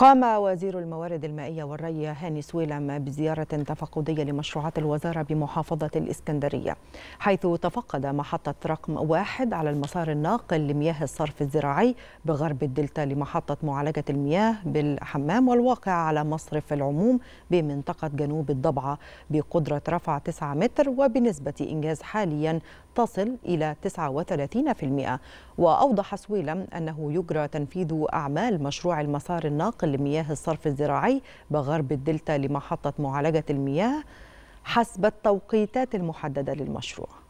قام وزير الموارد المائية والري هاني سويلم بزيارة تفقدية لمشروعات الوزارة بمحافظة الإسكندرية حيث تفقد محطة رقم واحد على المسار الناقل لمياه الصرف الزراعي بغرب الدلتا لمحطة معالجة المياه بالحمام والواقع على مصرف العموم بمنطقة جنوب الضبعة بقدرة رفع 9 متر وبنسبة إنجاز حاليا تصل إلى 39% وأوضح سويلم أنه يجرى تنفيذ أعمال مشروع المسار الناقل لمياه الصرف الزراعي بغرب الدلتا لمحطة معالجة المياه حسب التوقيتات المحددة للمشروع